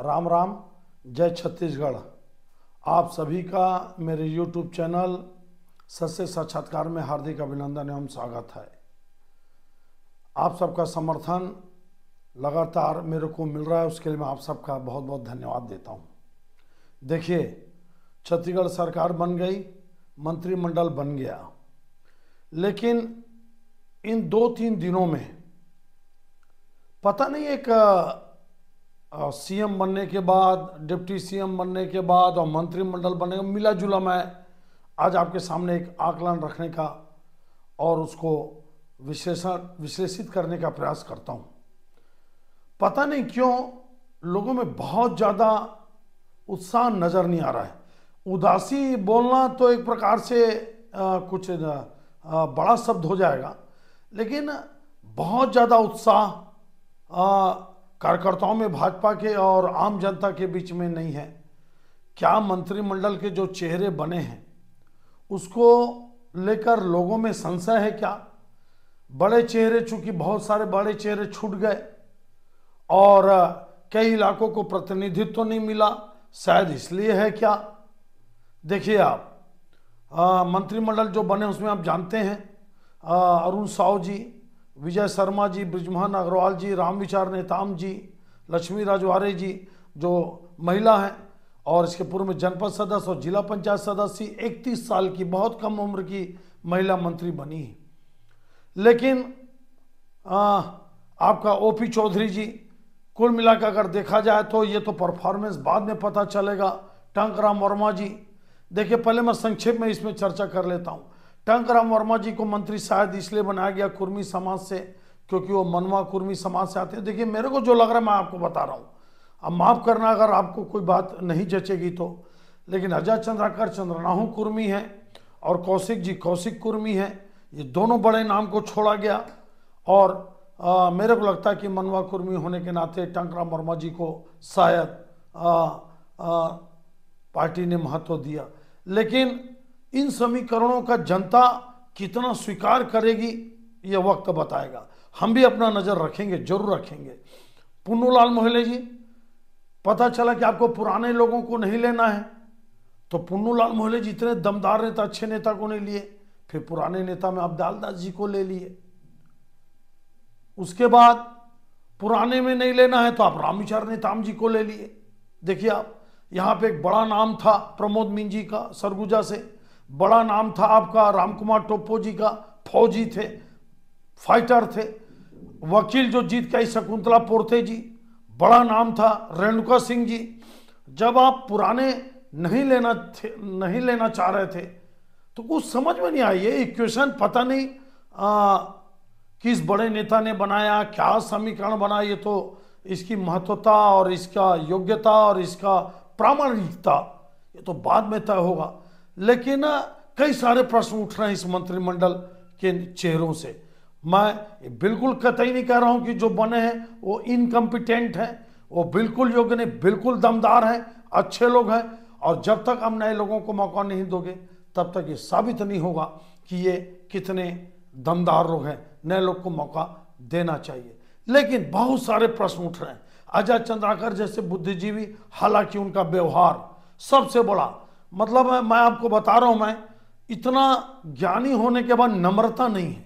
राम राम जय छत्तीसगढ़ आप सभी का मेरे यूट्यूब चैनल से साक्षात्कार में हार्दिक अभिनंदन एवं स्वागत है आप सबका समर्थन लगातार मेरे को मिल रहा है उसके लिए मैं आप सबका बहुत बहुत धन्यवाद देता हूँ देखिए छत्तीसगढ़ सरकार बन गई मंत्रिमंडल बन गया लेकिन इन दो तीन दिनों में पता नहीं एक सीएम बनने के बाद डिप्टी सीएम बनने के बाद और मंत्रिमंडल बनने का मिला जुला मैं आज आपके सामने एक आकलन रखने का और उसको विश्लेषण विश्लेषित करने का प्रयास करता हूँ पता नहीं क्यों लोगों में बहुत ज़्यादा उत्साह नज़र नहीं आ रहा है उदासी बोलना तो एक प्रकार से आ, कुछ आ, बड़ा शब्द हो जाएगा लेकिन बहुत ज़्यादा उत्साह कार्यकर्ताओं में भाजपा के और आम जनता के बीच में नहीं है क्या मंत्रिमंडल के जो चेहरे बने हैं उसको लेकर लोगों में संशय है क्या बड़े चेहरे चूंकि बहुत सारे बड़े चेहरे छूट गए और कई इलाकों को प्रतिनिधित्व तो नहीं मिला शायद इसलिए है क्या देखिए आप मंत्रिमंडल जो बने उसमें आप जानते हैं अरुण साहु जी विजय शर्मा जी ब्रजमोहन अग्रवाल जी राम विचार नेताम जी लक्ष्मी राजवारे जी जो महिला हैं और इसके पूर्व में जनपद सदस्य और जिला पंचायत सदस्य इकतीस साल की बहुत कम उम्र की महिला मंत्री बनी है लेकिन आ, आपका ओपी चौधरी जी कुल मिलाकर अगर देखा जाए तो ये तो परफॉर्मेंस बाद में पता चलेगा टंक राम वर्मा जी देखिए पहले मैं संक्षेप में इसमें चर्चा कर लेता हूँ टंकराम वर्मा जी को मंत्री शायद इसलिए बनाया गया कुर्मी समाज से क्योंकि वो मनवा कुर्मी समाज से आते हैं देखिए मेरे को जो लग रहा है मैं आपको बता रहा हूँ अब माफ़ करना अगर आपको कोई बात नहीं जचेगी तो लेकिन अजय चंद्राकर चंद्रनाहू कुर्मी हैं और कौशिक जी कौशिक कुर्मी हैं ये दोनों बड़े नाम को छोड़ा गया और आ, मेरे को लगता है कि मनवा कुर्मी होने के नाते टंकराम वर्मा जी को शायद पार्टी ने महत्व दिया लेकिन इन समीकरणों का जनता कितना स्वीकार करेगी यह वक्त बताएगा हम भी अपना नज़र रखेंगे जरूर रखेंगे पुन्नूलाल मोहले जी पता चला कि आपको पुराने लोगों को नहीं लेना है तो पुन्नूलाल मोहले जी इतने दमदार नेता अच्छे नेता को नहीं लिए फिर पुराने नेता में आप दालदास जी को ले लिए उसके बाद पुराने में नहीं लेना है तो आप रामविचार नेताम जी को ले लिए देखिए आप यहां पे एक बड़ा नाम था प्रमोद मीन जी का सरगुजा से बड़ा नाम था आपका राम कुमार टोप्पो जी का फौजी थे फाइटर थे वकील जो जीत आई शकुंतला पोर्थे जी बड़ा नाम था रेणुका सिंह जी जब आप पुराने नहीं लेना थे नहीं लेना चाह रहे थे तो कुछ समझ में नहीं आई ये इक्वेशन पता नहीं आ, किस बड़े नेता ने बनाया क्या समीकरण बना ये तो इसकी महत्वता और इसका योग्यता और इसका प्रामाणिकता ये तो बाद में तय होगा लेकिन कई सारे प्रश्न उठ रहे हैं इस मंत्रिमंडल के चेहरों से मैं बिल्कुल कतई नहीं कह रहा हूं कि जो बने हैं वो इनकम्पिटेंट हैं वो बिल्कुल योग्य नहीं बिल्कुल दमदार हैं अच्छे लोग हैं और जब तक हम नए लोगों को मौका नहीं दोगे तब तक ये साबित नहीं होगा कि ये कितने दमदार लोग हैं नए लोग को मौका देना चाहिए लेकिन बहुत सारे प्रश्न उठ रहे हैं अजय चंद्राकर जैसे बुद्धिजीवी हालांकि उनका व्यवहार सबसे बड़ा मतलब मैं आपको बता रहा हूं मैं इतना ज्ञानी होने के बाद नम्रता नहीं है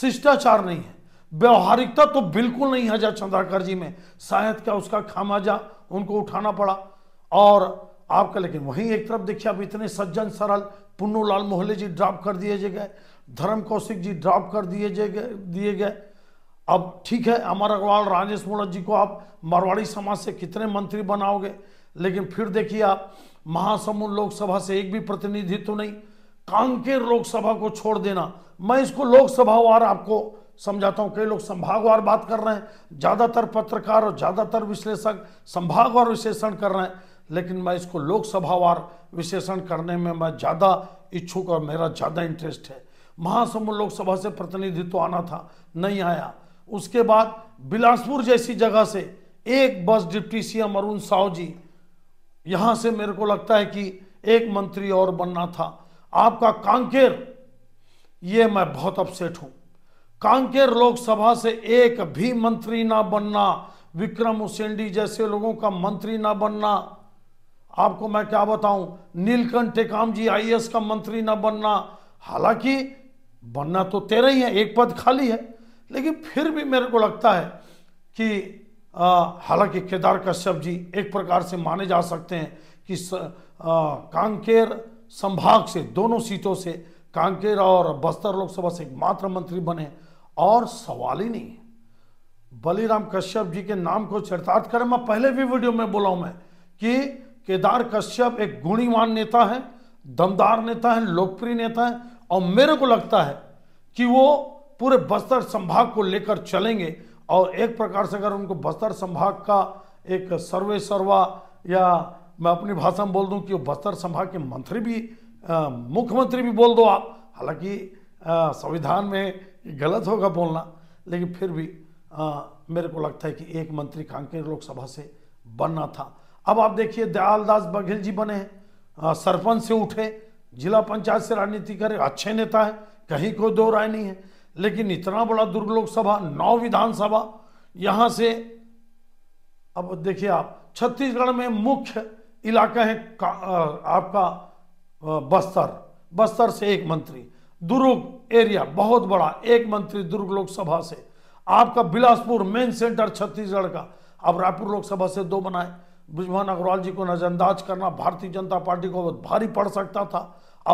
शिष्टाचार नहीं है व्यवहारिकता तो बिल्कुल नहीं है जा चंद्राकर जी में शायद क्या उसका खामाजा उनको उठाना पड़ा और आपका लेकिन वहीं एक तरफ देखिए आप इतने सज्जन सरल पुन्नू लाल मोहल्ले जी ड्रॉप कर दिए गए धर्म कौशिक जी ड्रॉप कर दिए गए दिए गए अब ठीक है अमर अग्रवाल राजेश मूणत जी को आप मारवाड़ी समाज से कितने मंत्री बनाओगे लेकिन फिर देखिए आप महासमुंद लोकसभा से एक भी प्रतिनिधित्व नहीं कांकेर लोकसभा को छोड़ देना मैं इसको लोकसभावार आपको समझाता हूँ कई लोग संभागवार बात कर रहे हैं ज़्यादातर पत्रकार और ज़्यादातर विश्लेषक संभागवार विश्लेषण कर रहे हैं लेकिन मैं इसको लोकसभावार विश्लेषण करने में मैं ज़्यादा इच्छुक और मेरा ज़्यादा इंटरेस्ट है महासमुंद लोकसभा से प्रतिनिधित्व आना था नहीं आया उसके बाद बिलासपुर जैसी जगह से एक बस डिप्टी सीएम अरुण साहु जी यहां से मेरे को लगता है कि एक मंत्री और बनना था आपका कांकेर ये मैं बहुत अपसेट हूं कांकेर लोकसभा से एक भी मंत्री ना बनना विक्रम उसेंडी जैसे लोगों का मंत्री ना बनना आपको मैं क्या बताऊं नीलकंठ टेकाम जी आई का मंत्री ना बनना हालांकि बनना तो तेरा ही है एक पद खाली है लेकिन फिर भी मेरे को लगता है कि हालांकि केदार कश्यप जी एक प्रकार से माने जा सकते हैं कि स, आ, कांकेर संभाग से दोनों सीटों से कांकेर और बस्तर लोकसभा से एकमात्र मंत्री बने और सवाल ही नहीं बलिराम कश्यप जी के नाम को चरितार्थ करें मैं पहले भी वीडियो में बोला हूं मैं कि केदार कश्यप एक गुणीवान नेता है दमदार नेता है लोकप्रिय नेता है और मेरे को लगता है कि वो पूरे बस्तर संभाग को लेकर चलेंगे और एक प्रकार से अगर उनको बस्तर संभाग का एक सर्वे सर्वा या मैं अपनी भाषा में बोल दूं कि वो बस्तर संभाग के मंत्री भी मुख्यमंत्री भी बोल दो आप हालांकि संविधान में गलत होगा बोलना लेकिन फिर भी आ, मेरे को लगता है कि एक मंत्री कांकेर लोकसभा से बनना था अब आप देखिए दयालदास बघेल जी बने हैं सरपंच से उठे जिला पंचायत से राजनीति करे अच्छे नेता है कहीं कोई दो राय नहीं है लेकिन इतना बड़ा दुर्ग लोकसभा नौ विधानसभा यहां से अब देखिए आप छत्तीसगढ़ में मुख्य इलाका है आपका बस्तर बस्तर से एक मंत्री दुर्ग एरिया बहुत बड़ा एक मंत्री दुर्ग लोकसभा से आपका बिलासपुर मेन सेंटर छत्तीसगढ़ का अब रायपुर लोकसभा से दो बनाए ब्रजमोहन अग्रवाल जी को नजरअंदाज करना भारतीय जनता पार्टी को बहुत भारी पड़ सकता था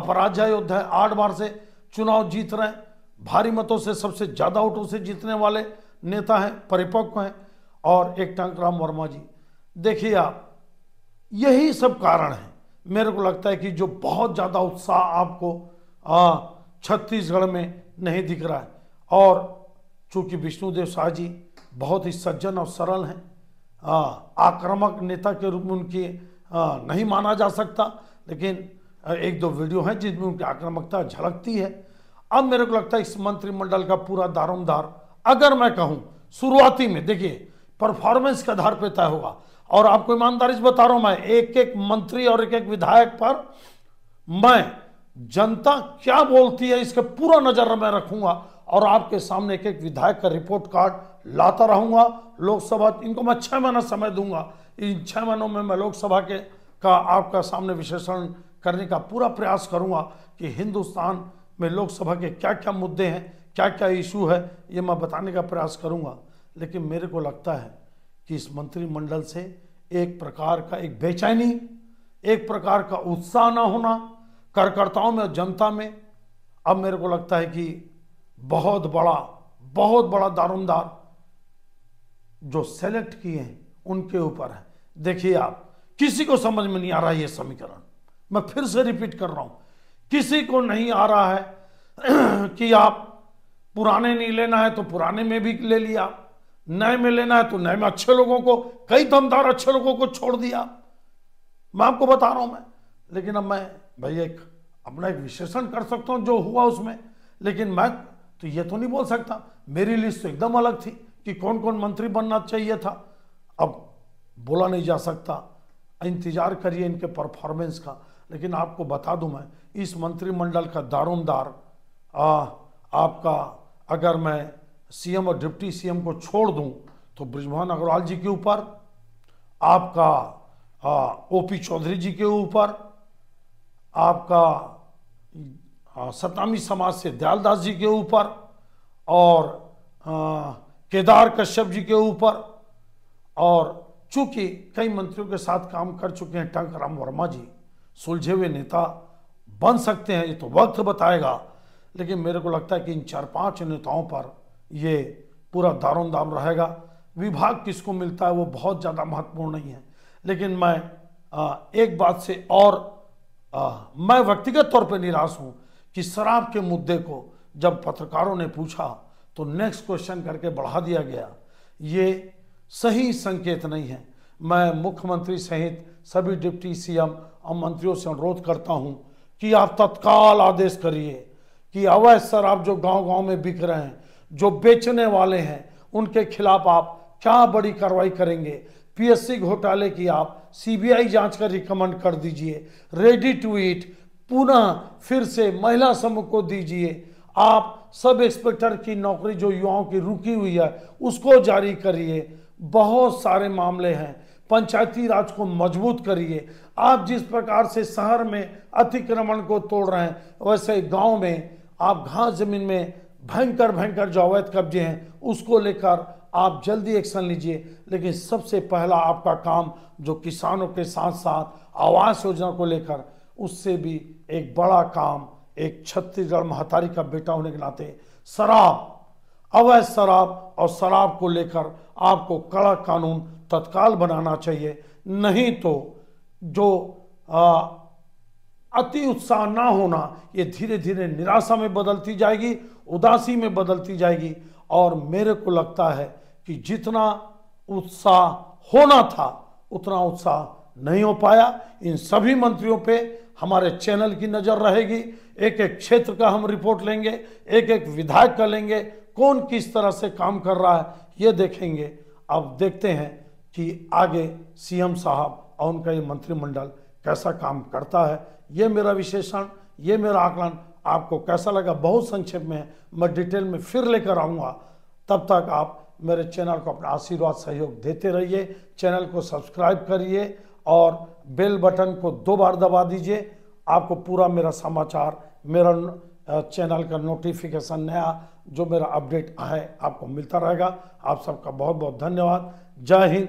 अपराजय योद्धा आठ बार से चुनाव जीत रहे हैं भारी मतों से सबसे ज़्यादा वोटों से जीतने वाले नेता हैं परिपक्व हैं और एक टांक राम वर्मा जी देखिए आप यही सब कारण हैं मेरे को लगता है कि जो बहुत ज़्यादा उत्साह आपको छत्तीसगढ़ में नहीं दिख रहा है और चूँकि विष्णुदेव शाह जी बहुत ही सज्जन और सरल हैं आक्रामक नेता के रूप में उनकी आ, नहीं माना जा सकता लेकिन एक दो वीडियो हैं जिसमें उनकी आक्रामकता झलकती है अब मेरे को लगता है इस मंत्रिमंडल का पूरा दारोमदार अगर मैं कहूं शुरुआती में देखिए परफॉर्मेंस के आधार पर तय होगा और आपको ईमानदारी से बता रहा हूं मैं एक एक मंत्री और एक एक विधायक पर मैं जनता क्या बोलती है इसके पूरा नजर मैं रखूंगा और आपके सामने एक एक विधायक का रिपोर्ट कार्ड लाता रहूंगा लोकसभा इनको मैं छह महीना समय दूंगा इन छह महीनों में मैं लोकसभा के का आपका सामने विश्लेषण करने का पूरा प्रयास करूंगा कि हिंदुस्तान मैं लोकसभा के क्या क्या मुद्दे हैं क्या क्या इशू है ये मैं बताने का प्रयास करूंगा लेकिन मेरे को लगता है कि इस मंत्रिमंडल से एक प्रकार का एक बेचैनी एक प्रकार का उत्साह ना होना कार्यकर्ताओं में और जनता में अब मेरे को लगता है कि बहुत बड़ा बहुत बड़ा दारोमदार जो सेलेक्ट किए हैं उनके ऊपर है देखिए आप किसी को समझ में नहीं आ रहा है यह समीकरण मैं फिर से रिपीट कर रहा हूं किसी को नहीं आ रहा है कि आप पुराने नहीं लेना है तो पुराने में भी ले लिया नए में लेना है तो नए में अच्छे लोगों को कई दमदार अच्छे लोगों को छोड़ दिया मैं आपको बता रहा हूं मैं लेकिन अब मैं भाई एक अपना एक विश्लेषण कर सकता हूं जो हुआ उसमें लेकिन मैं तो ये तो नहीं बोल सकता मेरी लिस्ट तो एकदम अलग थी कि कौन कौन मंत्री बनना चाहिए था अब बोला नहीं जा सकता इंतजार करिए इनके परफॉर्मेंस का लेकिन आपको बता दूं मैं इस मंत्रिमंडल का दारोमदार आपका अगर मैं सीएम और डिप्टी सीएम को छोड़ दूं तो ब्रिजमोहन अग्रवाल जी के ऊपर आपका ओ पी चौधरी जी के ऊपर आपका सतामी समाज से दयालदास जी के ऊपर और आ, केदार कश्यप जी के ऊपर और चूंकि कई मंत्रियों के साथ काम कर चुके हैं टंक राम वर्मा जी सुलझे हुए नेता बन सकते हैं ये तो वक्त बताएगा लेकिन मेरे को लगता है कि इन चार पांच नेताओं पर ये पूरा दारों दाम रहेगा विभाग किसको मिलता है वो बहुत ज़्यादा महत्वपूर्ण नहीं है लेकिन मैं आ, एक बात से और आ, मैं व्यक्तिगत तौर पर निराश हूँ कि शराब के मुद्दे को जब पत्रकारों ने पूछा तो नेक्स्ट क्वेश्चन करके बढ़ा दिया गया ये सही संकेत नहीं है मैं मुख्यमंत्री सहित सभी डिप्टी सीएम और मंत्रियों से अनुरोध करता हूं कि आप तत्काल आदेश करिए कि अवैध शराब जो गांव गांव में बिक रहे हैं जो बेचने वाले हैं उनके खिलाफ आप क्या बड़ी कार्रवाई करेंगे पीएससी घोटाले की आप सीबीआई जांच का रिकमेंड कर दीजिए रेडी टू ईट पुनः फिर से महिला समूह को दीजिए आप सब इंस्पेक्टर की नौकरी जो युवाओं की रुकी हुई है उसको जारी करिए बहुत सारे मामले हैं पंचायती राज को मजबूत करिए आप जिस प्रकार से शहर में अतिक्रमण को तोड़ रहे हैं वैसे गांव में आप घास जमीन में भयंकर भयंकर जो अवैध कब्जे हैं उसको लेकर आप जल्दी एक्शन लीजिए लेकिन सबसे पहला आपका काम जो किसानों के साथ साथ आवास योजना को लेकर उससे भी एक बड़ा काम एक छत्तीसगढ़ महतारी का बेटा होने के नाते शराब अवैध शराब और शराब को लेकर आपको कड़ा कानून तत्काल बनाना चाहिए नहीं तो जो आ, अति उत्साह ना होना ये धीरे धीरे निराशा में बदलती जाएगी उदासी में बदलती जाएगी और मेरे को लगता है कि जितना उत्साह होना था उतना उत्साह नहीं हो पाया इन सभी मंत्रियों पे हमारे चैनल की नज़र रहेगी एक एक क्षेत्र का हम रिपोर्ट लेंगे एक एक विधायक का लेंगे कौन किस तरह से काम कर रहा है ये देखेंगे अब देखते हैं कि आगे सीएम साहब और उनका ये मंत्रिमंडल कैसा काम करता है ये मेरा विशेषण ये मेरा आकलन आपको कैसा लगा बहुत संक्षेप में मैं डिटेल में फिर लेकर आऊँगा तब तक आप मेरे चैनल को अपना आशीर्वाद सहयोग देते रहिए चैनल को सब्सक्राइब करिए और बेल बटन को दो बार दबा दीजिए आपको पूरा मेरा समाचार मेरा चैनल का नोटिफिकेशन नया जो मेरा अपडेट है आपको मिलता रहेगा आप सबका बहुत बहुत धन्यवाद जय हिंद